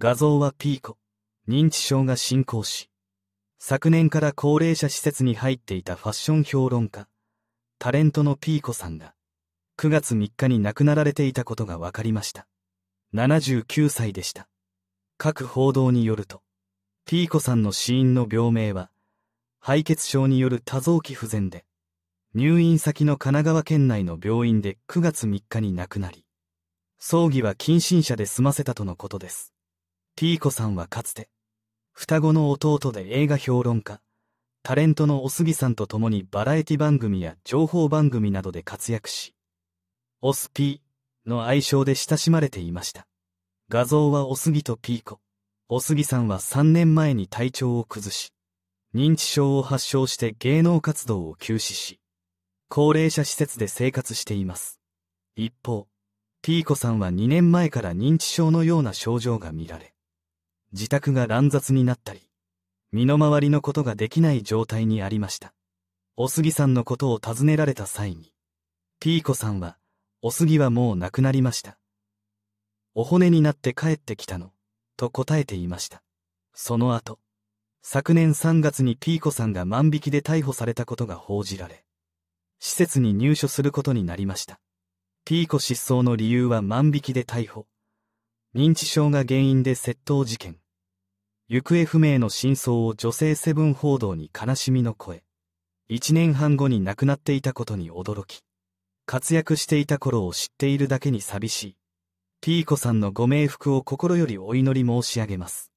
画像はピーコ、認知症が進行し、昨年から高齢者施設に入っていたファッション評論家、タレントのピーコさんが、9月3日に亡くなられていたことが分かりました。79歳でした。各報道によると、ピーコさんの死因の病名は、敗血症による多臓器不全で、入院先の神奈川県内の病院で9月3日に亡くなり、葬儀は近親者で済ませたとのことです。ピーコさんはかつて、双子の弟で映画評論家、タレントのおすぎさんと共にバラエティ番組や情報番組などで活躍し、オスピーの愛称で親しまれていました。画像はおすぎとピーコ。おすぎさんは3年前に体調を崩し、認知症を発症して芸能活動を休止し、高齢者施設で生活しています。一方、ピーコさんは2年前から認知症のような症状が見られ、自宅が乱雑になったり、身の回りのことができない状態にありました。おすぎさんのことを尋ねられた際に、ピーコさんは、おすぎはもう亡くなりました。お骨になって帰ってきたの、と答えていました。その後、昨年3月にピーコさんが万引きで逮捕されたことが報じられ、施設に入所することになりました。ピーコ失踪の理由は万引きで逮捕。認知症が原因で窃盗事件。行方不明の真相を女性セブン報道に悲しみの声。一年半後に亡くなっていたことに驚き。活躍していた頃を知っているだけに寂しい。ピーコさんのご冥福を心よりお祈り申し上げます。